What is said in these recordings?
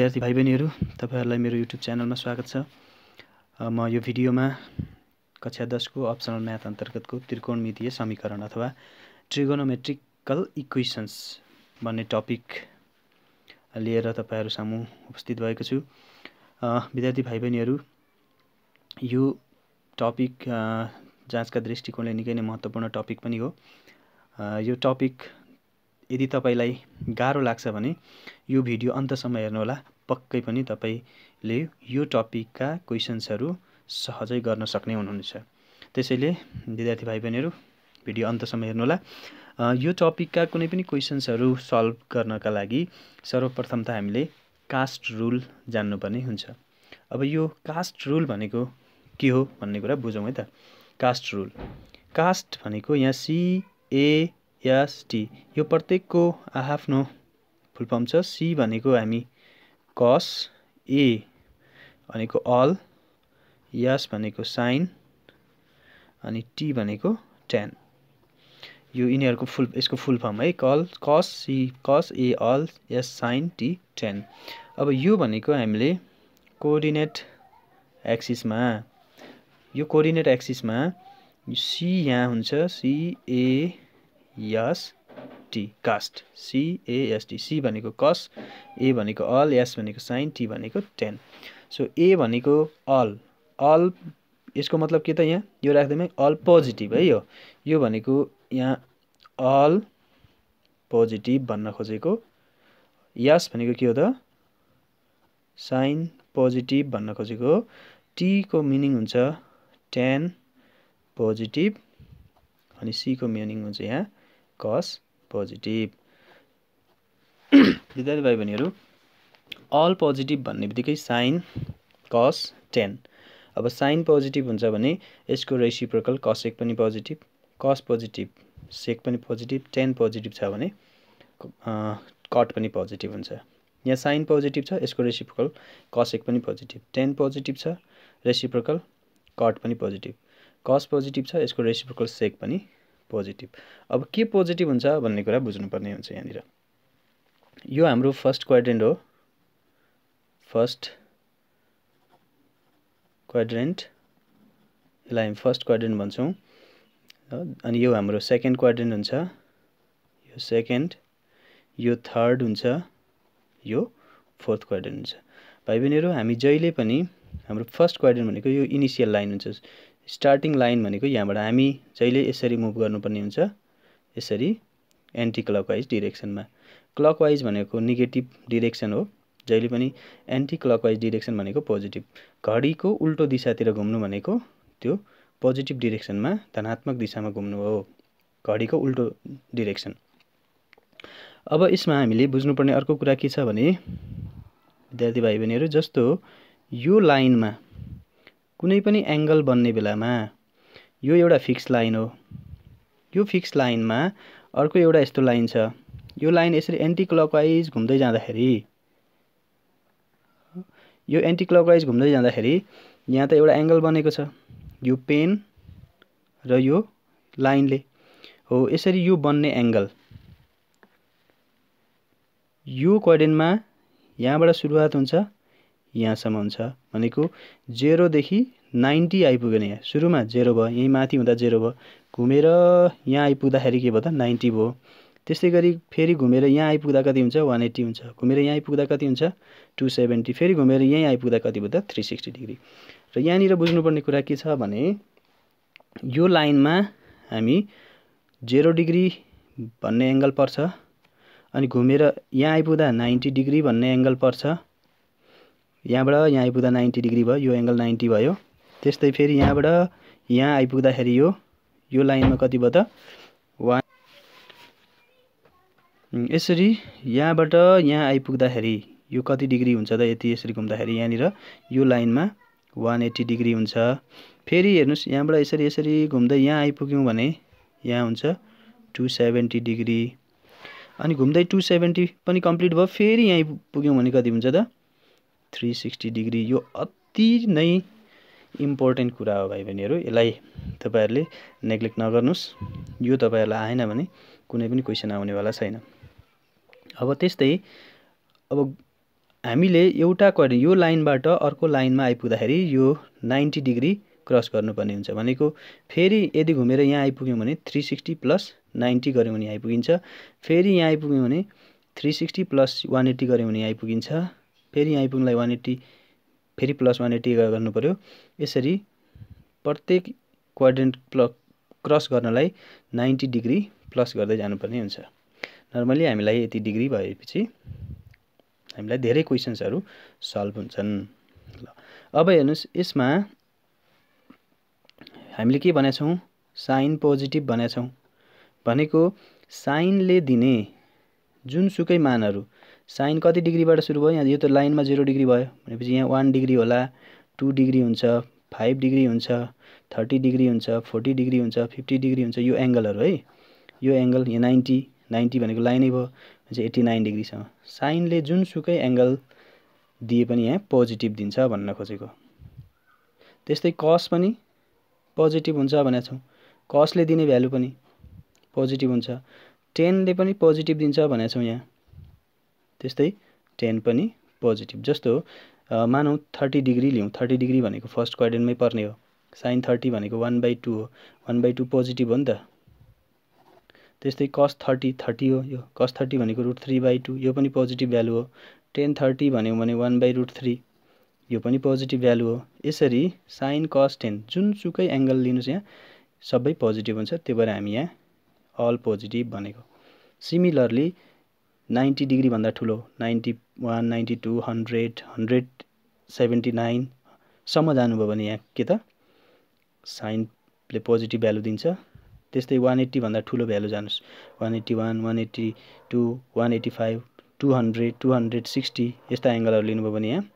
विद्यार्थी भाइ बहिनीहरू तपाईँहरूलाई मेरो युट्युब च्यानलमा स्वागत छ म यो भिडियोमा कक्षा दसको अप्सनल म्याथ अन्तर्गतको त्रिकोणमितीय समीकरण अथवा ट्रिगोनोमेट्रिकल इक्वेसन्स भन्ने टपिक लिएर तपाईँहरू सामु उपस्थित भएको छु विद्यार्थी भाइ बहिनीहरू यो टपिक जाँचका दृष्टिकोणले निकै नै महत्त्वपूर्ण टपिक पनि हो यो टपिक यदि तपाईँलाई गाह्रो लाग्छ भने यो भिडियो अन्तसम्म हेर्नुहोला पक्कै पनि तपाईँले यो टपिकका क्वेसन्सहरू सहजै गर्न सक्ने हुनुहुन्छ त्यसैले विद्यार्थी भाइ बहिनीहरू भिडियो अन्तसम्म हेर्नुहोला यो टपिकका कुनै पनि क्वेसन्सहरू सल्भ गर्नका लागि सर्वप्रथम त हामीले कास्ट रुल जान्नुपर्ने हुन्छ अब यो कास्ट रुल भनेको के हो भन्ने कुरा बुझौँ है त कास्ट रुल कास्ट भनेको यहाँ सिए यस टी यो प्रत्येकको आआफ्नो फुल फर्म छ सी भनेको हामी कस ए भनेको अल यस भनेको साइन अनि टी भनेको टेन यो यिनीहरूको फुल यसको फुल फर्म है कल cos C cos A all S sine T tan अब यो भनेको हामीले कोअर्डिनेट एक्सिसमा यो कोअर्डिनेट एक्सिसमा सी यहाँ हुन्छ C A S T cast CAST C भनेको कस ए भनेको अल एस भनेको साइन टी भनेको टेन सो ए भनेको अल अल यसको मतलब के त यहाँ यो राख्दैमा अल पोजिटिभ है यो यो भनेको यहाँ अल पोजिटिभ भन्न खोजेको यस भनेको के हो त साइन पोजिटिभ भन्न खोजेको टीको मिनिङ हुन्छ टेन पोजिटिभ अनि सीको मिनिङ हुन्छ यहाँ कस पोजिटिभ विद्यार्थी भाइ बहिनीहरू अल पोजिटिभ भन्ने बित्तिकै साइन कस टेन अब साइन पोजिटिभ हुन्छ भने यसको रेसिप्रोकल कसेक पनि पोजिटिभ कस पोजिटिभ सेक पनि पोजिटिभ टेन पोजिटिभ छ भने कट पनि पोजिटिभ हुन्छ यहाँ साइन पोजिटिभ छ यसको रेसिप्रोकल कसेक पनि पोजिटिभ टेन पोजिटिभ छ रेसिप्रोकल कट पनि पोजिटिभ कस पोजिटिभ छ यसको रेसिप्रोकल सेक पनि पोजिटिभ अब के पोजिटिभ हुन्छ भन्ने कुरा बुझ्नुपर्ने हुन्छ यहाँनिर यो हाम्रो फर्स्ट क्वाड्रेन्ट हो फर्स्ट क्वाड्रेन्ट यसलाई हामी फर्स्ट क्वाड्रेन्ट भन्छौँ अनि यो हाम्रो सेकेन्ड क्वाड्रेन्ट हुन्छ यो सेकेन्ड यो थर्ड हुन्छ यो फोर्थ क्वाड्रेन्ट हुन्छ भाइ बहिनीहरू हामी जहिले पनि हाम्रो फर्स्ट क्वाड्रेन्ट भनेको यो इनिसियल लाइन हुन्छ स्टार्टिङ लाइन भनेको यहाँबाट हामी जहिले यसरी मुभ गर्नुपर्ने हुन्छ यसरी एन्टी क्लकवाइज डिरेक्सनमा क्लकवाइज भनेको नेगेटिभ डिरेक्सन हो जहिले पनि एन्टी क्लकवाइज डिरेक्सन भनेको पोजिटिभ घडीको उल्टो दिशातिर घुम्नु भनेको त्यो पोजिटिभ डिरेक्सनमा धनात्मक दिशामा घुम्नु हो घडीको उल्टो डिरेक्सन अब यसमा हामीले बुझ्नुपर्ने अर्को कुरा के छ भने विद्यार्थी भाइ बहिनीहरू जस्तो यो लाइनमा कुनै पनि एङ्गल बन्ने बेलामा यो एउटा फिक्स लाइन हो यो फिक्स लाइनमा अर्को एउटा यस्तो लाइन छ यो लाइन यसरी एन्टी क्लकवाइज घुम्दै जाँदाखेरि यो एन्टी क्लकवाइज घुम्दै जाँदाखेरि यहाँ त एउटा एङ्गल बनेको छ यो पेन र यो लाइनले हो यसरी यो बन्ने एङ्गल यो कोर्डिनेटमा यहाँबाट सुरुवात हुन्छ यहाँसम्म हुन्छ भनेको जेरोदेखि नाइन्टी आइपुग्यो नि यहाँ सुरुमा जेरो भयो यहीँ माथि हुँदा जेरो भयो घुमेर यहाँ आइपुग्दाखेरि के भयो त नाइन्टी भयो त्यस्तै गरी फेरि घुमेर यहाँ आइपुग्दा कति हुन्छ वान एट्टी हुन्छ घुमेर यहाँ आइपुग्दा कति हुन्छ टु सेभेन्टी फेरि घुमेर यहीँ आइपुग्दा कति भयो त थ्री सिक्सटी डिग्री र यहाँनिर बुझ्नुपर्ने कुरा के छ भने यो लाइनमा हामी जेरो डिग्री भन्ने एङ्गल पर्छ अनि घुमेर यहाँ आइपुग्दा नाइन्टी डिग्री भन्ने एङ्गल पर्छ यहाँबाट यहाँ आइपुग्दा नाइन्टी डिग्री भयो यो एङ्गल नाइन्टी भयो त्यस्तै फेरि यहाँबाट यहाँ आइपुग्दाखेरि यो यो लाइनमा कति भयो त वान यसरी यहाँबाट यहाँ आइपुग्दाखेरि यो कति डिग्री हुन्छ त यति यसरी घुम्दाखेरि यहाँनिर यो लाइनमा वान एट्टी डिग्री हुन्छ फेरि हेर्नुहोस् यहाँबाट यसरी यसरी घुम्दै यहाँ आइपुग्यौँ भने यहाँ हुन्छ टु सेभेन्टी डिग्री अनि घुम्दै टु सेभेन्टी पनि कम्प्लिट भयो फेरि यहाँ आइपुग्यौँ भने कति हुन्छ त थ्री सिक्सटी डिग्री यो अति नै इम्पोर्टेन्ट कुरा हो भाइ बहिनीहरू यसलाई तपाईँहरूले नेग्लेक्ट नगर्नुहोस् यो तपाईँहरूलाई आएन भने कुनै पनि क्वेसन आउनेवाला छैन अब त्यस्तै अब हामीले एउटा यो लाइनबाट अर्को लाइनमा आइपुग्दाखेरि यो नाइन्टी डिग्री क्रस गर्नुपर्ने हुन्छ भनेको फेरि यदि घुमेर यहाँ आइपुग्यौँ भने थ्री सिक्सटी प्लस नाइन्टी गऱ्यौँ भने आइपुगिन्छ फेरि यहाँ आइपुग्यौँ भने three sixty plus one eighty गऱ्यौँ भने आइपुगिन्छ फेरि आइपुग्नुलाई वान एट्टी फेरि प्लस वान एट्टी गर्नुपऱ्यो यसरी प्रत्येक क्वाड्रेन्ट प्ल क्रस गर्नलाई नाइन्टी डिग्री प्लस गर्दै जानुपर्ने हुन्छ नर्मली हामीलाई यति डिग्री भएपछि हामीलाई धेरै क्वेसन्सहरू सल्भ हुन्छन् ल अब हेर्नुहोस् यसमा हामीले के भनेको छौँ साइन पोजिटिभ भनेछौँ छौँ भनेको साइनले दिने जुनसुकै मानहरू साइन कति डिग्रीबाट सुरु भयो यहाँ यो त लाइनमा जिरो डिग्री भयो भनेपछि यहाँ वान डिग्री होला टू डिग्री हुन्छ फाइभ डिग्री हुन्छ थर्टी डिग्री हुन्छ फोर्टी डिग्री हुन्छ फिफ्टी डिग्री हुन्छ यो एङ्गलहरू है यो एङ्गल यहाँ नाइन्टी नाइन्टी भनेको लाइनै भयो चाहिँ एट्टी नाइन डिग्रीसम्म साइनले जुनसुकै एङ्गल दिए पनि यहाँ पोजिटिभ दिन्छ भन्न खोजेको त्यस्तै कस पनि पोजिटिभ हुन्छ भनेको छौँ कसले दिने भ्यालु पनि पोजिटिभ हुन्छ टेनले पनि पोजिटिभ दिन्छ भनेको छौँ यहाँ त्यस्तै टेन पनि पोजिटिभ जस्तो मानौँ थर्टी डिग्री लिउँ थर्टी डिग्री भनेको फर्स्ट क्वाड्रेन्टमै पर्ने हो साइन थर्टी भनेको वान बाई टू हो वान बाई टू पोजिटिभ हो नि त त्यस्तै कस थर्टी थर्टी हो यो कस थर्टी भनेको रुट थ्री बाई टू यो पनि पोजिटिभ भ्यालु हो टेन थर्टी भन्यो भने वान बाई रुट थ्री यो पनि पोजिटिभ भ्यालु हो यसरी साइन कस टेन जुनसुकै एङ्गल लिनुहोस् यहाँ सबै पोजिटिभ हुन्छ त्यही भएर हामी यहाँ अल पोजिटिभ भनेको सिमिलरली नाइन्टी डिग्रीभन्दा ठुलो ninety one ninety two hundred hundred seventy नाइनसम्म जानुभयो भने यहाँ के त साइनले पोजिटिभ भ्यालु दिन्छ त्यस्तै वान एट्टीभन्दा ठुलो भ्यालु जानुहोस् one eighty one one eighty two one eighty five two hundred two hundred sixty यस्ता एङ्गलहरू लिनुभयो भने यहाँ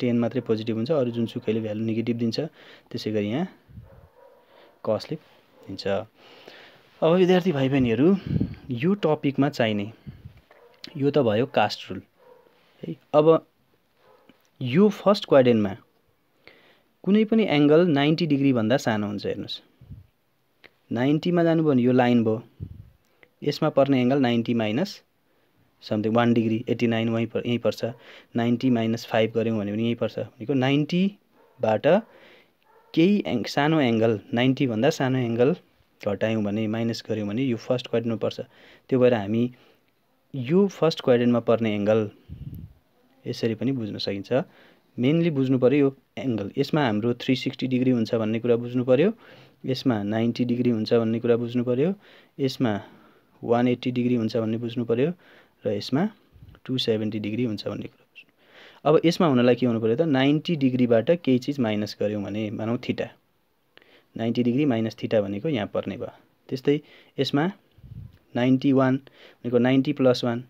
टेन मात्रै पोजिटिभ हुन्छ अरू जुनसुकैले भ्यालु नेगेटिभ दिन्छ त्यसै गरी यहाँ कसले दिन्छ अब विद्यार्थी भाइ बहिनीहरू यो टपिकमा चाहिने यो त भयो कास्ट रुल है अब यो फर्स्ट क्वाडेनमा कुनै पनि एङ्गल नाइन्टी डिग्रीभन्दा सानो हुन्छ हेर्नुहोस् नाइन्टीमा जानुभयो भने यो लाइन भयो यसमा पर्ने angle ninety minus something one degree eighty nine वहीँ पर् यहीँ पर्छ नाइन्टी माइनस फाइभ गऱ्यौँ भने पनि यहीँ पर्छ भनेको नाइन्टीबाट केही एङ सानो एङ्गल नाइन्टीभन्दा सानो एङ्गल घटायौँ भने माइनस गऱ्यौँ भने यो फर्स्ट क्वाड्रेन्टमा पर्छ त्यो भएर हामी यो फर्स्ट क्वाड्रेन्टमा पर्ने एङ्गल यसरी पनि बुझ्न सकिन्छ मेनली बुझ्नु पऱ्यो यो एङ्गल यसमा हाम्रो थ्री सिक्सटी डिग्री हुन्छ भन्ने कुरा बुझ्नु पऱ्यो यसमा नाइन्टी डिग्री हुन्छ भन्ने कुरा बुझ्नु पऱ्यो यसमा वान एट्टी डिग्री हुन्छ भन्ने बुझ्नु पऱ्यो र यसमा टु सेभेन्टी डिग्री हुन्छ भन्ने कुरा बुझ्नु अब यसमा हुनलाई के हुनु पऱ्यो त नाइन्टी डिग्रीबाट केही चिज माइनस गऱ्यौँ भने मानौँ theta ninety degree minus theta भनेको यहाँ पर्ने भयो त्यस्तै यसमा नाइन्टी वान भनेको ninety plus one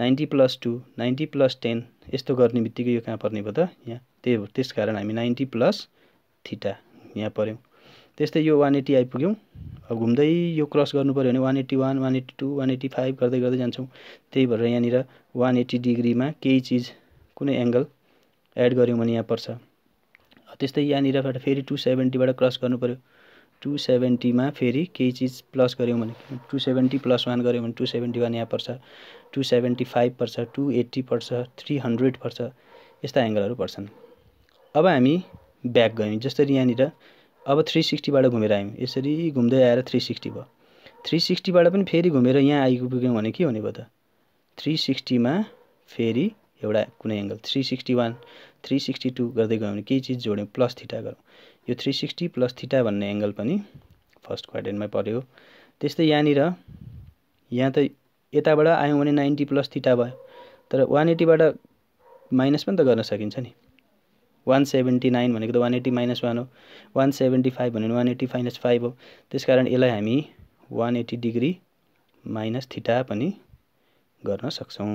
ninety plus two ninety plus ten यस्तो गर्ने बित्तिकै यो कहाँ पर्ने भयो त यहाँ त्यही हो त्यस कारण हामी नाइन्टी प्लस थिटा यहाँ पऱ्यौँ त्यस्तै यो वान एट्टी आइपुग्यौँ अब घुम्दै यो क्रस गर्नु पऱ्यो भने one eighty one one eighty two one eighty five गर्दै गर्दै जान्छौँ त्यही भएर यहाँनिर वान एट्टी डिग्रीमा केही चिज कुनै एङ्गल एड गऱ्यौँ भने यहाँ पर्छ त्यस्तै यहाँनिरबाट फेरि टू सेभेन्टीबाट क्रस गर्नु पऱ्यो टु सेभेन्टीमा फेरि केही चिज प्लस गऱ्यौँ भने टु सेभेन्टी प्लस वान गऱ्यौँ भने टु सेभेन्टी वान यहाँ पर्छ टु सेभेन्टी फाइभ पर्छ टु एट्टी पर्छ थ्री हन्ड्रेड पर्छ यस्ता एङ्गलहरू पर्छन् अब हामी ब्याक गयौँ जसरी यहाँनिर अब थ्री सिक्सटीबाट घुमेर आयौँ यसरी घुम्दै आएर थ्री सिक्सटी भयो थ्री सिक्सटीबाट पनि फेरि घुमेर यहाँ आइपुग्यौँ भने के हुने भयो त थ्री सिक्सटीमा फेरि एउटा कुनै angle three sixty one three sixty two गर्दै गयो भने केही चिज जोड्यौँ प्लस थिटा गरौँ यो थ्री सिक्सटी प्लस थिटा भन्ने एङ्गल पनि फर्स्ट क्वाड्रेन्टमै पऱ्यो त्यस्तै यहाँनिर यहाँ त यताबाट आयौँ भने नाइन्टी प्लस थिटा भयो तर वान एटीबाट माइनस पनि त गर्न सकिन्छ नि वान सेभेन्टी नाइन भनेको त वान एट्टी माइनस वान हो वान सेभेन्टी फाइभ भन्यो भने वान एट्टी माइनस फाइभ हो त्यस कारण यसलाई हामी one eighty degree minus theta पनि गर्न सक्छौँ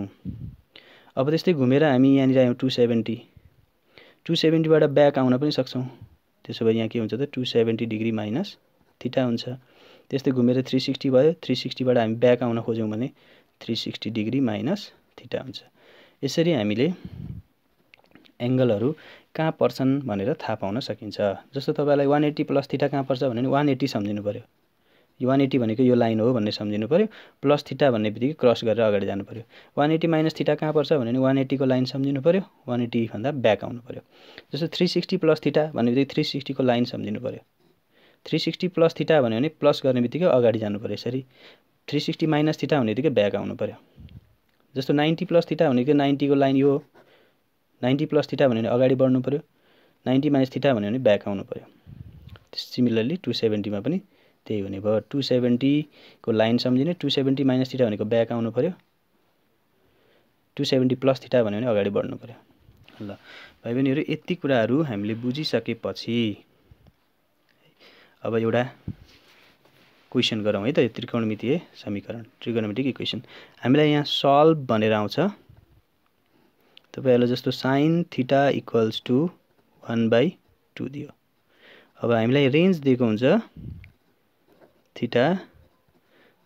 अब त्यस्तै घुमेर हामी यहाँनिर आयौँ टु सेभेन्टी टु सेभेन्टीबाट ब्याक आउन पनि सक्छौँ त्यसो भए यहाँ के हुन्छ त two seventy degree minus theta हुन्छ त्यस्तै घुमेर थ्री सिक्सटी भयो थ्री सिक्सटीबाट हामी ब्याक आउन खोज्यौँ भने three sixty degree minus theta हुन्छ यसरी हामीले एङ्गलहरू कहाँ पर्छन् भनेर थाहा पाउन सकिन्छ जस्तो तपाईँलाई वान एट्टी प्लस थिटा कहाँ पर्छ भने वान एट्टी सम्झिनु पऱ्यो वान एट्टी भनेको यो लाइन हो भन्ने सम्झिनु पऱ्यो प्लस थिटा भन्ने बित्तिकै क्रस गरेर अगाडि जानु पऱ्यो वान एट्टी माइनस थिटा कहाँ पर्छ भने वान एट्टीको लाइन सम्झिनु पऱ्यो वान एट्टीभन्दा ब्याक आउनु पऱ्यो जस्तो थ्री सिक्सटी प्लस थिटा भन्ने बित्तिकै थ्री सिक्सटीको लाइन सम्झिनु पऱ्यो थ्री सिक्सटी प्लस थिटा भन्यो भने प्लस गर्ने बित्तिकै अगाडि जानु पऱ्यो यसरी थ्री सिक्सटी माइनस थिटा हुने बित्तिकै ब्याक आउनु पऱ्यो जस्तो नाइन्टी प्लस थिटा भनेको नाइन्टीको लाइन यो हो नाइन्टी प्लस थिटा भन्यो भने अगाडि बढ्नु पऱ्यो नाइन्टी माइनस थिटा भन्यो भने ब्याक आउनु पऱ्यो सिमिलरली टु सेभेन्टीमा पनि त्यही हुने भयो टु सेभेन्टीको लाइन सम्झिने टु सेभेन्टी माइनस थिटा भनेको ब्याक आउनु पऱ्यो टु सेभेन्टी प्लस थिटा भन्यो भने अगाडि बढ्नु पऱ्यो ल भाइ बहिनीहरू यति कुराहरू हामीले बुझिसकेपछि अब एउटा क्वेसन गरौँ है त यो त्रिकोणमितीय समीकरण त्रिकोणमितिक इक्वेसन हामीलाई यहाँ सल्भ भनेर आउँछ तपाईँहरूलाई जस्तो sine theta equals to one by two दियो अब हामीलाई रेन्ज दिएको हुन्छ थिटा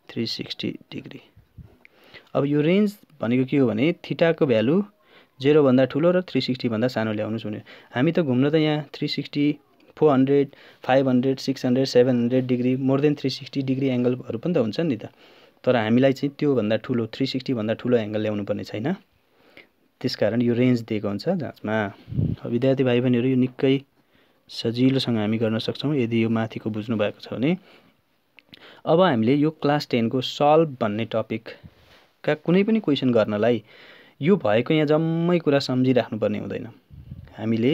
थ्री सिक्सटी डिग्री अब यो रेन्ज भनेको के हो भने थिटाको भ्यालु जेरोभन्दा ठुलो र थ्री सिक्सटीभन्दा सानो ल्याउनु हुने हामी त घुम्न त यहाँ three sixty four hundred five hundred six hundred seven hundred degree more than three sixty degree एङ्गलहरू पनि त हुन्छ नि त तर हामीलाई चाहिँ त्योभन्दा ठुलो थ्री सिक्सटीभन्दा ठुलो एङ्गल ल्याउनु पर्ने छैन त्यस कारण यो रेन्ज दिएको हुन्छ जाँचमा विद्यार्थी भाइ बहिनीहरू यो निकै सजिलोसँग हामी गर्न सक्छौँ यदि यो माथिको बुझ्नु भएको छ भने अब हामीले यो क्लास टेनको सल्भ भन्ने टपिकका कुनै पनि क्वेसन गर्नलाई यो भएको यहाँ जम्मै कुरा सम्झिराख्नुपर्ने हुँदैन हामीले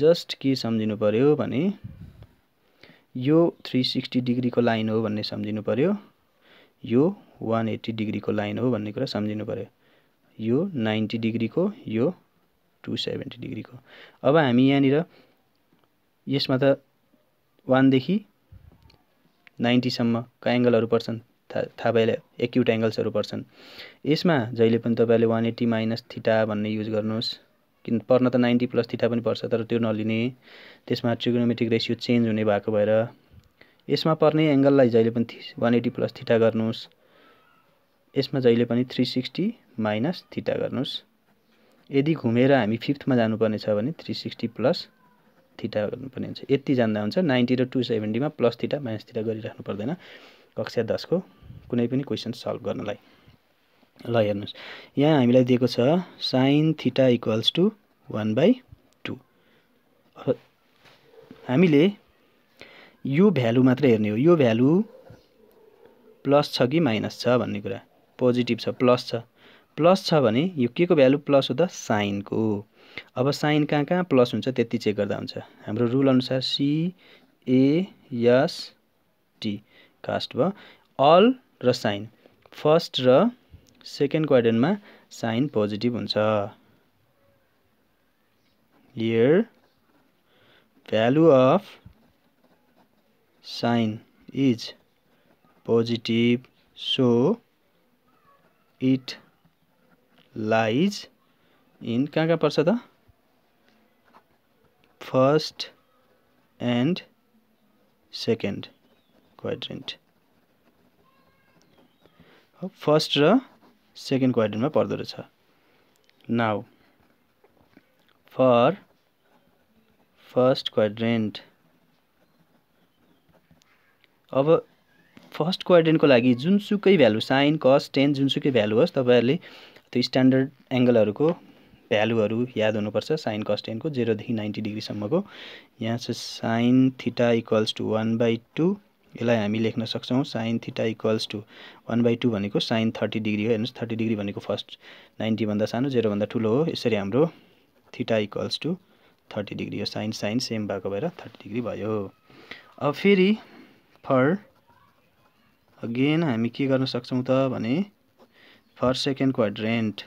जस्ट के सम्झिनु पऱ्यो भने यो थ्री सिक्सटी डिग्रीको लाइन हो भन्ने सम्झिनु पऱ्यो यो वान एट्टी डिग्रीको लाइन हो भन्ने कुरा सम्झिनु पऱ्यो यो नाइन्टी डिग्रीको यो टु सेभेन्टी डिग्रीको अब हामी यहाँनिर यसमा त वानदेखि नाइन्टीसम्मका एङ्गलहरू पर्छन् थाहा थाहा भइहाल्यो एक्युट एङ्गल्सहरू पर्छन् यसमा जहिले पनि तपाईँले वान एट्टी माइनस थिटा भन्ने युज गर्नुहोस् किन पर्न त नाइन्टी प्लस थिटा पनि पर्छ तर त्यो नलिने त्यसमा ट्रिग्नोमेट्रिक रेसियो चेन्ज हुने भएको भएर यसमा पर्ने एङ्गललाई जहिले पनि वान एट्टी प्लस थिटा गर्नुहोस् यसमा जहिले पनि थ्री सिक्सटी माइनस थिटा गर्नुहोस् यदि घुमेर हामी फिफ्थमा जानुपर्ने छ भने थ्री सिक्सटी प्लस थिटा गर्नुपर्ने हुन्छ यति जान्दा हुन्छ नाइन्टी र टु सेभेन्टीमा प्लस थिटा माइनस थिटा गरिराख्नु पर्दैन कक्षा दसको कुनै पनि क्वेसन सल्भ गर्नलाई ल हेर्नुहोस् यहाँ हामीलाई दिएको छ sine theta equals to one by two हामीले यो भ्यालु मात्र हेर्ने हो यो भ्यालु प्लस छ कि माइनस छ भन्ने कुरा पोजिटिभ छ प्लस छ प्लस छ भने यो के को भ्यालु प्लस हो त साइनको अब साइन कहाँ कहाँ प्लस हुन्छ त्यति चेक गर्दा हुन्छ हाम्रो रुल अनुसार टी कास्ट भयो अल र साइन फर्स्ट र सेकेन्ड क्वाड्रेन्टमा साइन पोजिटिभ हुन्छ here value of sine is positive so it lies in कहाँ कहाँ पर्छ त first and second quadrant first र सेकेन्ड क्वाड्रेन्टमा पर्दो रहेछ नाउ फर फर्स्ट क्वाड्रेन्ट अब फर्स्ट क्वाड्रेन्टको लागि जुनसुकै भ्यालु साइन कस टेन जुनसुकै भ्यालु होस् तपाईँहरूले त्यो स्ट्यान्डर्ड एङ्गलहरूको भ्यालुहरू याद हुनुपर्छ साइन कस्टेनको जेरोदेखि नाइन्टी डिग्रीसम्मको यहाँ चाहिँ sine theta equals to one by two यसलाई हामी लेख्न सक्छौँ sine theta equals to one by two भनेको साइन थर्टी डिग्री हो हेर्नुहोस् थर्टी डिग्री भनेको फर्स्ट नाइन्टीभन्दा सानो जेरोभन्दा ठुलो हो यसरी हाम्रो theta equals to thirty degree हो साइन साइन सेम भएको भएर थर्टी डिग्री भयो अब फेरि फर अगेन हामी के गर्न सक्छौँ त भने फर सेकेन्ड क्वाड्रेन्ट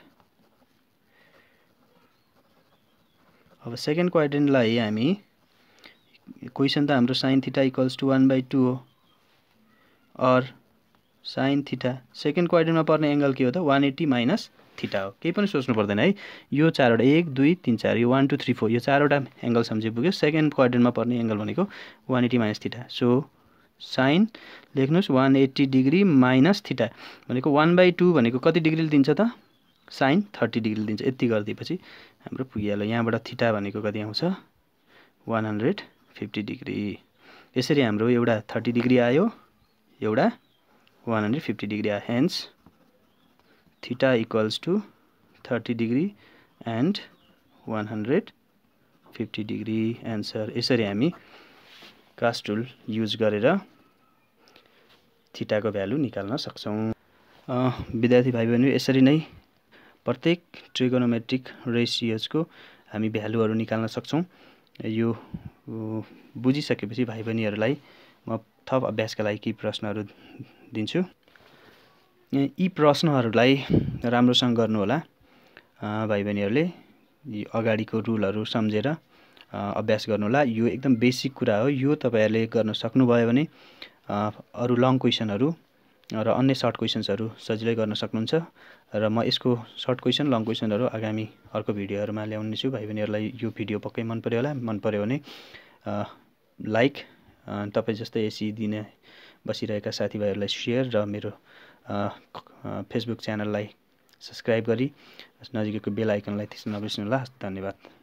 अब सेकेन्ड क्वाड्रेन्टलाई हामी क्वेसन त हाम्रो sine theta equals to one by two हो अर साइन थिटा सेकेन्ड क्वाड्रेन्टमा पर्ने एङ्गल के हो त वान एट्टी माइनस थिटा हो केही पनि सोच्नु पर्दैन है यो चारवटा एक दुई तिन चार यो वान टू थ्री फोर यो चारवटा एङ्गल सम्झिपुग्यो सेकेन्ड क्वाड्रेन्टमा पर्ने एङ्गल भनेको one eighty minus theta so sine लेख्नुहोस् one eighty degree minus theta भनेको वान बाई टू भनेको कति डिग्रीले दिन्छ त साइन थर्टी डिग्रीले दिन्छ यति गरिदिएपछि हाम्रो पुगिहाल्यो यहाँबाट थिटा भनेको कति आउँछ वान हन्ड्रेड फिफ्टी डिग्री यसरी हाम्रो एउटा थर्टी डिग्री आयो एउटा वान हन्ड्रेड फिफ्टी डिग्री आयो hence theta equals to thirty degree and one hundred fifty degree answer यसरी हामी कास्टुल युज गरेर थिटाको भ्यालु निकाल्न सक्छौँ विद्यार्थी भाइ बहिनी यसरी नै प्रत्येक ट्रिगोनोमेट्रिक रेसियोजको हामी भ्यालुहरू निकाल्न सक्छौँ यो बुझिसकेपछि भाइ बहिनीहरूलाई म थप अभ्यासका लागि केही प्रश्नहरू दिन्छु यी प्रश्नहरूलाई राम्रोसँग गर्नुहोला भाइ बहिनीहरूले अगाडिको रुलहरू सम्झेर अभ्यास गर्नुहोला यो एकदम बेसिक कुरा हो यो तपाईँहरूले गर्न सक्नुभयो भने अरू लङ क्वेसनहरू र अन्य सर्ट क्वेसन्सहरू सजिलै गर्न सक्नुहुन्छ र म यसको सर्ट क्वेसन लङ क्वेसनहरू आगामी अर्को भिडियोहरूमा ल्याउने छु भाइ बहिनीहरूलाई यो भिडियो पक्कै मन पऱ्यो होला मन पऱ्यो भने लाइक तपाईँ जस्तै एसी दिन बसिरहेका साथीभाइहरूलाई सेयर र मेरो फेसबुक च्यानललाई सब्सक्राइब गरी नजिकैको बेल आइकनलाई त्यसमा नबिर्सनु होला धन्यवाद